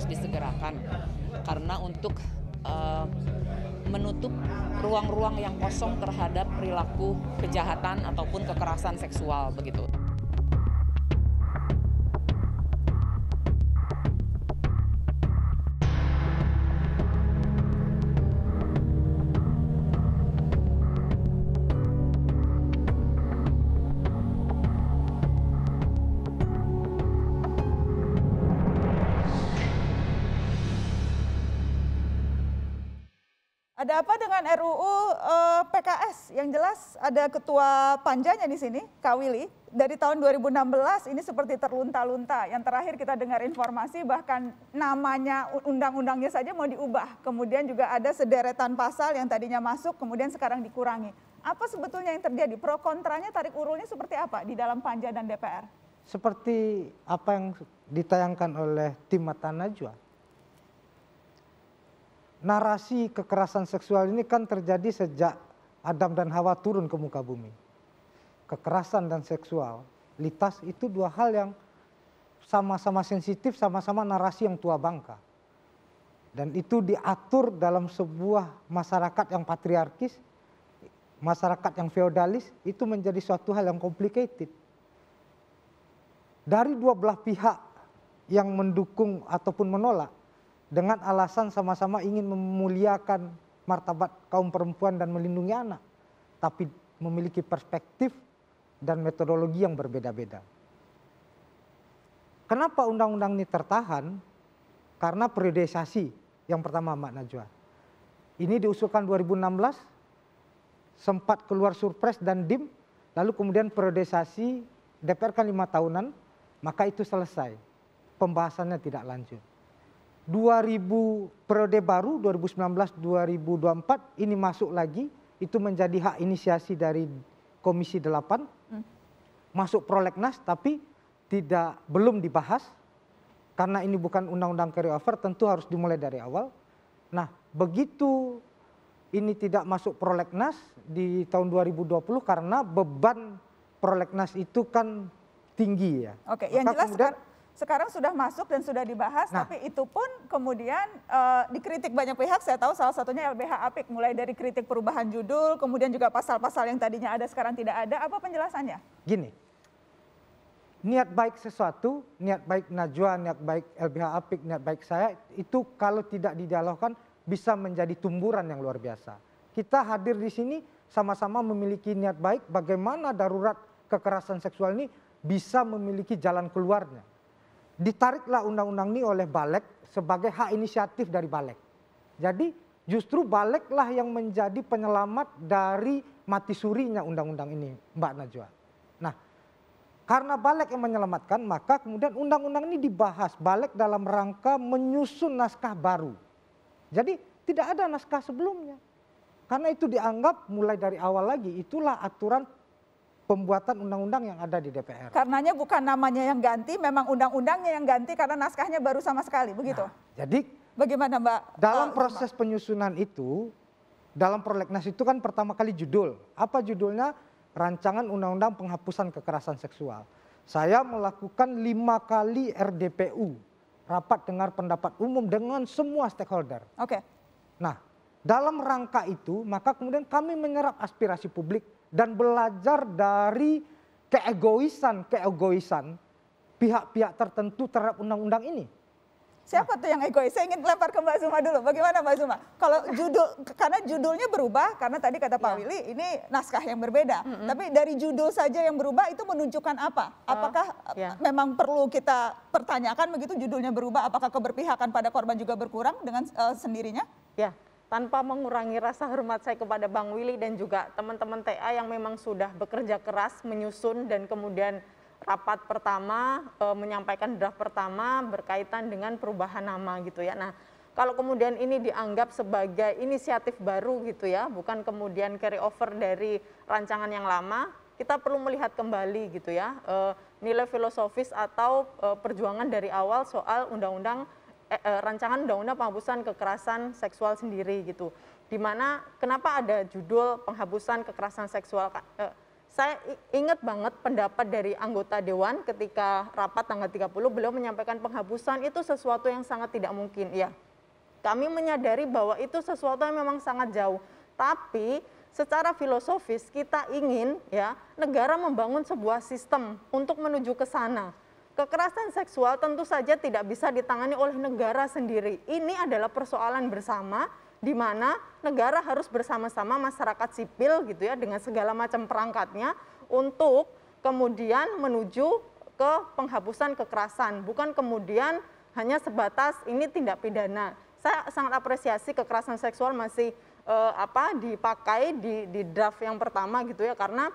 harus disegerakan karena untuk uh, menutup ruang-ruang yang kosong terhadap perilaku kejahatan ataupun kekerasan seksual begitu. Ada apa dengan RUU eh, PKS? Yang jelas ada ketua panjanya di sini, Kak Willy. Dari tahun 2016 ini seperti terlunta-lunta. Yang terakhir kita dengar informasi bahkan namanya undang-undangnya saja mau diubah. Kemudian juga ada sederetan pasal yang tadinya masuk kemudian sekarang dikurangi. Apa sebetulnya yang terjadi? Pro kontranya tarik urulnya seperti apa di dalam panja dan DPR? Seperti apa yang ditayangkan oleh tim Mata Najwa narasi kekerasan seksual ini kan terjadi sejak Adam dan Hawa turun ke muka bumi. Kekerasan dan seksual, litas itu dua hal yang sama-sama sensitif, sama-sama narasi yang tua bangka. Dan itu diatur dalam sebuah masyarakat yang patriarkis, masyarakat yang feodalis, itu menjadi suatu hal yang complicated. Dari dua belah pihak yang mendukung ataupun menolak, dengan alasan sama-sama ingin memuliakan martabat kaum perempuan dan melindungi anak, tapi memiliki perspektif dan metodologi yang berbeda-beda. Kenapa undang-undang ini tertahan? Karena periodisasi yang pertama Mbak Najwa. Ini diusulkan 2016, sempat keluar surpres dan dim, lalu kemudian periodisasi DPR kan lima tahunan, maka itu selesai. Pembahasannya tidak lanjut. 2000 periode baru 2019-2024 ini masuk lagi itu menjadi hak inisiasi dari Komisi 8 hmm. masuk prolegnas tapi tidak belum dibahas karena ini bukan undang-undang over tentu harus dimulai dari awal. Nah, begitu ini tidak masuk prolegnas di tahun 2020 karena beban prolegnas itu kan tinggi ya. Oke, Maka yang jelas kemudian, kan sekarang sudah masuk dan sudah dibahas, nah. tapi itu pun kemudian uh, dikritik banyak pihak. Saya tahu salah satunya LBH Apik, mulai dari kritik perubahan judul, kemudian juga pasal-pasal yang tadinya ada sekarang tidak ada. Apa penjelasannya? Gini, niat baik sesuatu, niat baik Najwa, niat baik LBH Apik, niat baik saya, itu kalau tidak didialogkan bisa menjadi tumburan yang luar biasa. Kita hadir di sini sama-sama memiliki niat baik bagaimana darurat kekerasan seksual ini bisa memiliki jalan keluarnya ditariklah undang-undang ini oleh Balek sebagai hak inisiatif dari Balek. Jadi justru Baleklah yang menjadi penyelamat dari mati surinya undang-undang ini, Mbak Najwa. Nah, karena Balek yang menyelamatkan, maka kemudian undang-undang ini dibahas Balek dalam rangka menyusun naskah baru. Jadi tidak ada naskah sebelumnya. Karena itu dianggap mulai dari awal lagi itulah aturan pembuatan undang-undang yang ada di DPR. Karenanya bukan namanya yang ganti, memang undang-undangnya yang ganti karena naskahnya baru sama sekali, begitu. Nah, jadi bagaimana Mbak? Dalam eh, proses penyusunan itu, dalam prolegnas itu kan pertama kali judul. Apa judulnya? Rancangan Undang-Undang Penghapusan Kekerasan Seksual. Saya melakukan lima kali RDPU, rapat dengar pendapat umum dengan semua stakeholder. Oke. Okay. Nah, dalam rangka itu, maka kemudian kami menyerap aspirasi publik dan belajar dari keegoisan-keegoisan pihak-pihak tertentu terhadap undang-undang ini. Siapa tuh yang egois? Saya ingin lempar ke Mbak Zuma dulu. Bagaimana Mbak Zuma? Kalau judul, karena judulnya berubah, karena tadi kata Pak ya. Willy, ini naskah yang berbeda. Mm -hmm. Tapi dari judul saja yang berubah itu menunjukkan apa? Oh, Apakah uh, iya. yeah. memang perlu kita pertanyakan begitu judulnya berubah? Apakah keberpihakan pada korban juga berkurang dengan uh, sendirinya? Ya, tanpa mengurangi rasa hormat saya kepada Bang Willy dan juga teman-teman TA yang memang sudah bekerja keras menyusun dan kemudian rapat pertama e, menyampaikan draft pertama berkaitan dengan perubahan nama gitu ya. Nah, kalau kemudian ini dianggap sebagai inisiatif baru gitu ya, bukan kemudian carry over dari rancangan yang lama, kita perlu melihat kembali gitu ya e, nilai filosofis atau e, perjuangan dari awal soal undang-undang Eh, eh, rancangan undang-undang penghapusan kekerasan seksual sendiri gitu. Dimana kenapa ada judul penghapusan kekerasan seksual? Eh, saya ingat banget pendapat dari anggota dewan ketika rapat tanggal 30 beliau menyampaikan penghapusan itu sesuatu yang sangat tidak mungkin ya. Kami menyadari bahwa itu sesuatu yang memang sangat jauh, tapi secara filosofis kita ingin ya negara membangun sebuah sistem untuk menuju ke sana. Kekerasan seksual tentu saja tidak bisa ditangani oleh negara sendiri. Ini adalah persoalan bersama di mana negara harus bersama-sama masyarakat sipil gitu ya dengan segala macam perangkatnya untuk kemudian menuju ke penghapusan kekerasan, bukan kemudian hanya sebatas ini tindak pidana. Saya sangat apresiasi kekerasan seksual masih eh, apa dipakai di di draft yang pertama gitu ya karena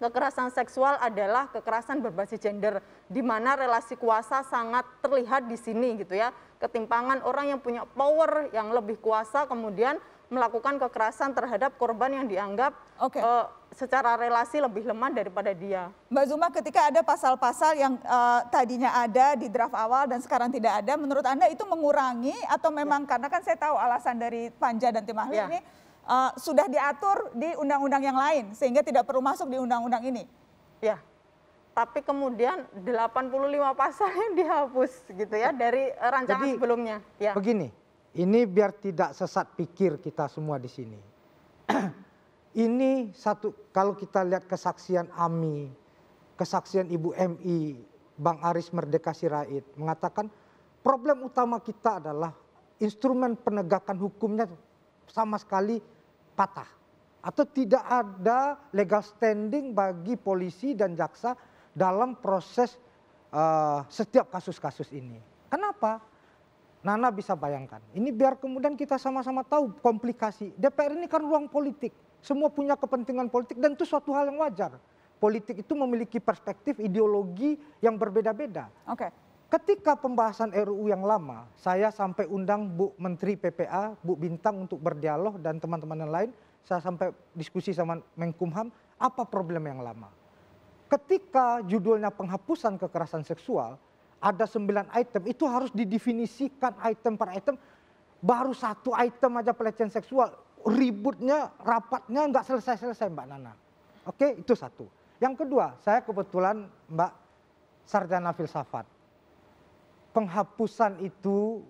kekerasan seksual adalah kekerasan berbasis gender di mana relasi kuasa sangat terlihat di sini gitu ya. Ketimpangan orang yang punya power yang lebih kuasa kemudian melakukan kekerasan terhadap korban yang dianggap okay. uh, eh, secara relasi lebih lemah daripada dia. Mbak Zuma, ketika ada pasal-pasal yang uh, tadinya ada di draft awal dan sekarang tidak ada, menurut Anda itu mengurangi atau memang ya. karena kan saya tahu alasan dari Panja dan tim ahli ya. ini uh, sudah diatur di undang-undang yang lain sehingga tidak perlu masuk di undang-undang ini. Ya. Tapi kemudian 85 yang dihapus gitu ya dari rancangan Jadi, sebelumnya. Ya. Begini, ini biar tidak sesat pikir kita semua di sini. ini satu kalau kita lihat kesaksian AMI, kesaksian Ibu MI, Bang Aris Merdeka Sirait mengatakan problem utama kita adalah instrumen penegakan hukumnya sama sekali patah atau tidak ada legal standing bagi polisi dan jaksa dalam proses uh, setiap kasus-kasus ini. Kenapa? Nana bisa bayangkan. Ini biar kemudian kita sama-sama tahu komplikasi. DPR ini kan ruang politik. Semua punya kepentingan politik dan itu suatu hal yang wajar. Politik itu memiliki perspektif ideologi yang berbeda-beda. Oke. Okay. Ketika pembahasan RUU yang lama, saya sampai undang Bu Menteri PPA, Bu Bintang untuk berdialog dan teman-teman yang lain. Saya sampai diskusi sama Mengkumham, apa problem yang lama. Ketika judulnya penghapusan kekerasan seksual, ada sembilan item, itu harus didefinisikan item per item. Baru satu item aja pelecehan seksual, ributnya, rapatnya nggak selesai-selesai Mbak Nana. Oke, itu satu. Yang kedua, saya kebetulan Mbak Sarjana Filsafat penghapusan itu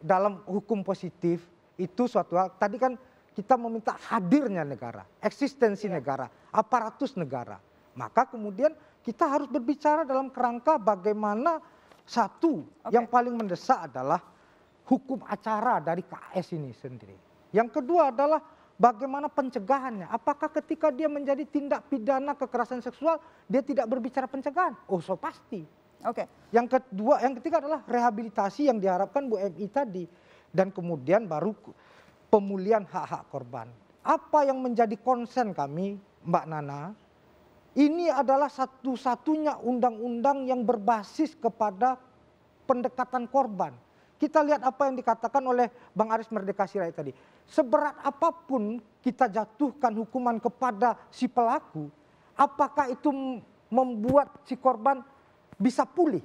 dalam hukum positif itu suatu hal. Tadi kan kita meminta hadirnya negara, eksistensi ya. negara, aparatus negara. Maka kemudian kita harus berbicara dalam kerangka bagaimana satu okay. yang paling mendesak adalah hukum acara dari KS ini sendiri. Yang kedua adalah bagaimana pencegahannya. Apakah ketika dia menjadi tindak pidana kekerasan seksual, dia tidak berbicara pencegahan? Oh, so pasti. Oke. Okay. Yang kedua, yang ketiga adalah rehabilitasi yang diharapkan Bu MI tadi dan kemudian baru pemulihan hak-hak korban. Apa yang menjadi konsen kami, Mbak Nana? Ini adalah satu-satunya undang-undang yang berbasis kepada pendekatan korban. Kita lihat apa yang dikatakan oleh Bang Aris Merdeka Sirait tadi. Seberat apapun kita jatuhkan hukuman kepada si pelaku, apakah itu membuat si korban bisa pulih.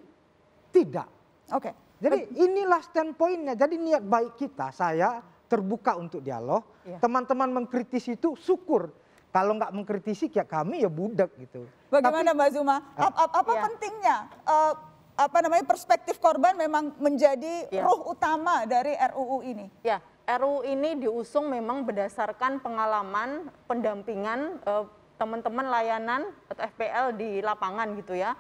Tidak. Oke. Okay. Jadi inilah standpointnya. Jadi niat baik kita, saya terbuka untuk dialog. Iya. Teman-teman iya. mengkritisi itu syukur. Kalau nggak mengkritisi ya kami ya budak gitu. Bagaimana Tapi, Mbak Zuma? Ah. Ap -ap apa iya. pentingnya uh, apa namanya perspektif korban memang menjadi iya. ruh utama dari RUU ini? Ya, RUU ini diusung memang berdasarkan pengalaman pendampingan uh, teman-teman layanan atau FPL di lapangan gitu ya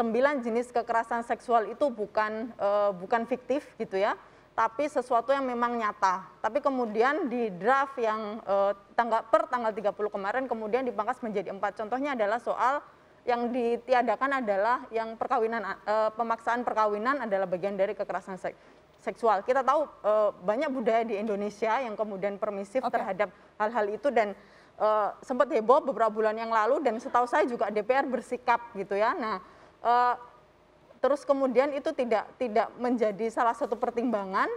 sembilan jenis kekerasan seksual itu bukan uh, bukan fiktif gitu ya, tapi sesuatu yang memang nyata. Tapi kemudian di draft yang uh, eh, tanggal per tanggal 30 kemarin kemudian dipangkas menjadi empat. Contohnya adalah soal yang ditiadakan adalah yang perkawinan uh, pemaksaan perkawinan adalah bagian dari kekerasan seks seksual. Kita tahu e, banyak budaya di Indonesia yang kemudian permisif okay. terhadap hal-hal itu dan uh, sempat heboh beberapa bulan yang lalu dan setahu saya juga DPR bersikap gitu ya. Nah, uh, terus kemudian itu tidak tidak menjadi salah satu pertimbangan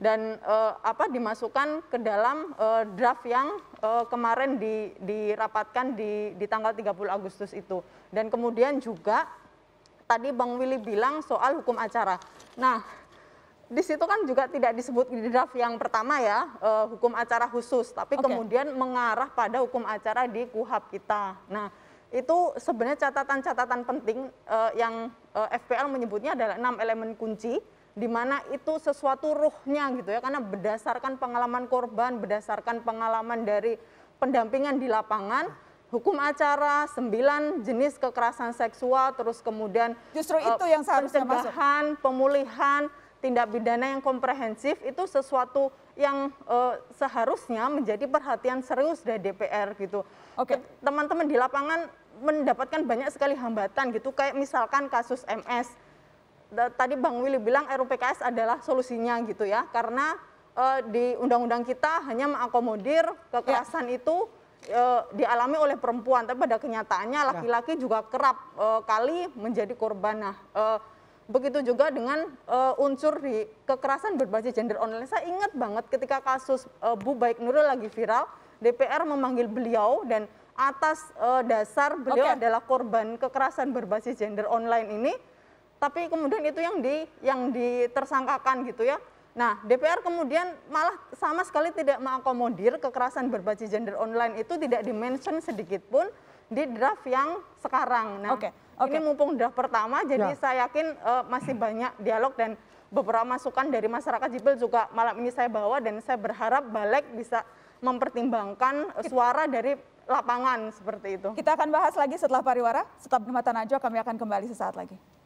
dan uh, apa dimasukkan ke dalam uh, draft yang uh, kemarin di, dirapatkan di, di tanggal 30 Agustus itu dan kemudian juga tadi Bang Willy bilang soal hukum acara. Nah, di situ kan juga tidak disebut di draft yang pertama ya uh, hukum acara khusus, tapi okay. kemudian mengarah pada hukum acara di Kuhap kita. Nah, itu sebenarnya catatan-catatan penting uh, yang uh, eh, FPL menyebutnya adalah enam elemen kunci di mana itu sesuatu ruhnya gitu ya karena berdasarkan pengalaman korban, berdasarkan pengalaman dari pendampingan di lapangan, hukum acara, sembilan jenis kekerasan seksual, terus kemudian justru eh, itu yang seharusnya pencegahan, pemulihan, tindak pidana yang komprehensif itu sesuatu yang uh, seharusnya menjadi perhatian serius dari DPR gitu. Oke, okay. teman-teman di lapangan mendapatkan banyak sekali hambatan gitu kayak misalkan kasus MS tadi Bang Willy bilang RUPKS adalah solusinya gitu ya karena e, di undang-undang kita hanya mengakomodir kekerasan ya. itu e, dialami oleh perempuan tapi pada kenyataannya ya. laki-laki juga kerap e, kali menjadi korban nah e, begitu juga dengan uh, unsur di kekerasan berbasis gender online saya ingat banget ketika kasus uh, Bu Baik Nurul lagi viral DPR memanggil beliau dan atas uh, dasar beliau okay. adalah korban kekerasan berbasis gender online ini tapi kemudian itu yang di yang ditersangkakan gitu ya. Nah, DPR kemudian malah sama sekali tidak mengakomodir kekerasan berbasis gender online itu tidak dimention sedikit pun di draft yang sekarang. Nah, okay. Okay. ini mumpung draft pertama jadi ya. saya yakin uh, masih banyak dialog dan beberapa masukan dari masyarakat sipil juga malam ini saya bawa dan saya berharap Balek bisa mempertimbangkan eh, suara dari lapangan seperti itu. Kita akan bahas lagi setelah pariwara, setelah mata najwa kami akan kembali sesaat lagi.